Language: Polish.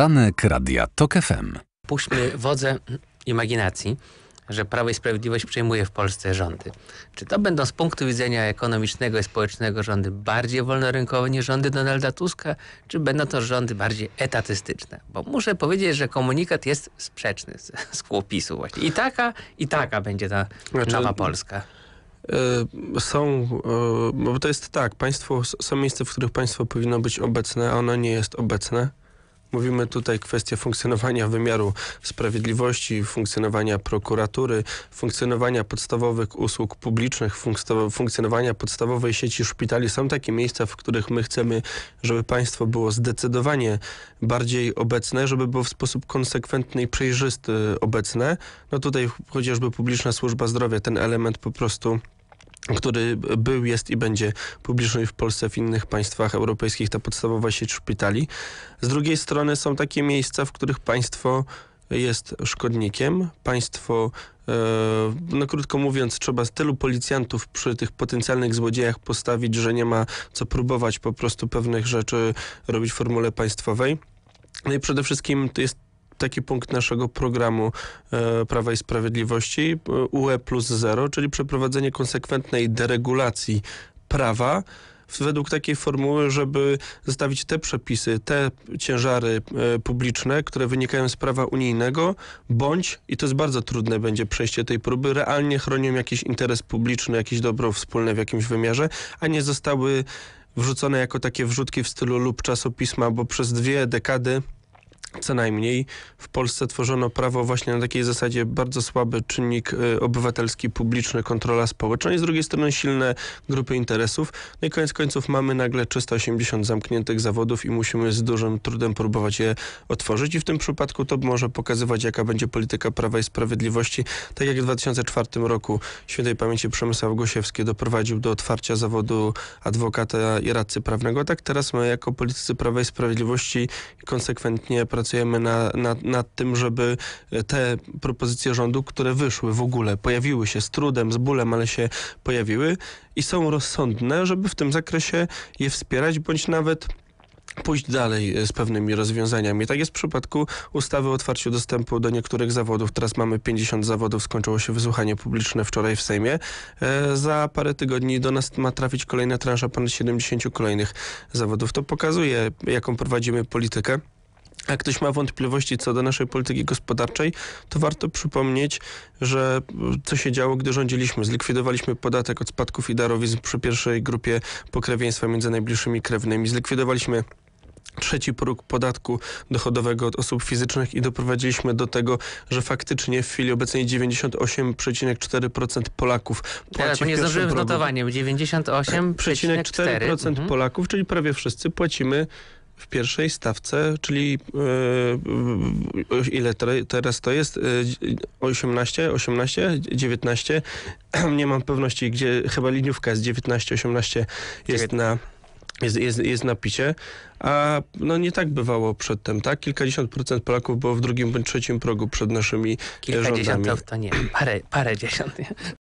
Poranek Radia TOK FM. Puśćmy wodze imaginacji, że Prawo i Sprawiedliwość przejmuje w Polsce rządy. Czy to będą z punktu widzenia ekonomicznego i społecznego rządy bardziej wolnorynkowe niż rządy Donalda Tuska, czy będą to rządy bardziej etatystyczne? Bo muszę powiedzieć, że komunikat jest sprzeczny z, z kłopisu właśnie. I taka, i taka będzie ta znaczy, nowa Polska e, są, e, bo to jest tak, państwo, są miejsca, w których państwo powinno być obecne, a ono nie jest obecne. Mówimy tutaj kwestia funkcjonowania wymiaru sprawiedliwości, funkcjonowania prokuratury, funkcjonowania podstawowych usług publicznych, funkcjonowania podstawowej sieci szpitali. Są takie miejsca, w których my chcemy, żeby państwo było zdecydowanie bardziej obecne, żeby było w sposób konsekwentny i przejrzysty obecne. No tutaj chociażby publiczna służba zdrowia, ten element po prostu który był, jest i będzie publiczny w Polsce, w innych państwach europejskich, ta podstawowa sieć szpitali. Z drugiej strony są takie miejsca, w których państwo jest szkodnikiem, państwo e, no krótko mówiąc, trzeba tylu policjantów przy tych potencjalnych złodziejach postawić, że nie ma co próbować po prostu pewnych rzeczy robić w formule państwowej. No i przede wszystkim to jest taki punkt naszego programu e, Prawa i Sprawiedliwości e, UE plus zero, czyli przeprowadzenie konsekwentnej deregulacji prawa według takiej formuły, żeby zostawić te przepisy, te ciężary e, publiczne, które wynikają z prawa unijnego, bądź, i to jest bardzo trudne będzie przejście tej próby, realnie chronią jakiś interes publiczny, jakieś dobro wspólne w jakimś wymiarze, a nie zostały wrzucone jako takie wrzutki w stylu lub czasopisma, bo przez dwie dekady co najmniej w Polsce tworzono prawo właśnie na takiej zasadzie bardzo słaby czynnik y, obywatelski, publiczny, kontrola społeczna i z drugiej strony silne grupy interesów. No i koniec końców mamy nagle 380 zamkniętych zawodów i musimy z dużym trudem próbować je otworzyć i w tym przypadku to może pokazywać jaka będzie polityka Prawa i Sprawiedliwości. Tak jak w 2004 roku świętej pamięci Przemysław Gosiewski doprowadził do otwarcia zawodu adwokata i radcy prawnego, tak teraz my jako politycy Prawa i Sprawiedliwości konsekwentnie pracujemy pracujemy na, na, nad tym, żeby te propozycje rządu, które wyszły w ogóle, pojawiły się z trudem, z bólem, ale się pojawiły i są rozsądne, żeby w tym zakresie je wspierać, bądź nawet pójść dalej e, z pewnymi rozwiązaniami. Tak jest w przypadku ustawy o otwarciu dostępu do niektórych zawodów. Teraz mamy 50 zawodów, skończyło się wysłuchanie publiczne wczoraj w Sejmie. E, za parę tygodni do nas ma trafić kolejna transza ponad 70 kolejnych zawodów. To pokazuje, jaką prowadzimy politykę. Jak ktoś ma wątpliwości co do naszej polityki gospodarczej, to warto przypomnieć, że y, co się działo, gdy rządziliśmy. Zlikwidowaliśmy podatek od spadków i darowizn przy pierwszej grupie pokrewieństwa między najbliższymi krewnymi. Zlikwidowaliśmy trzeci próg podatku dochodowego od osób fizycznych i doprowadziliśmy do tego, że faktycznie w chwili obecnej 98,4% Polaków płaci ja, tak, Nie zdążyłem z notowaniem. 98,4% mhm. Polaków, czyli prawie wszyscy płacimy w pierwszej stawce, czyli e, ile teraz to jest? 18, 18, 19? Nie mam pewności, gdzie chyba liniówka z 19, 18 jest na jest, jest, jest na picie, a no nie tak bywało przedtem, tak? Kilkadziesiąt procent Polaków było w drugim bądź trzecim progu przed naszymi e, Kilkadziesiąt rządami. to nie, parę, parę dziesiąt. Nie?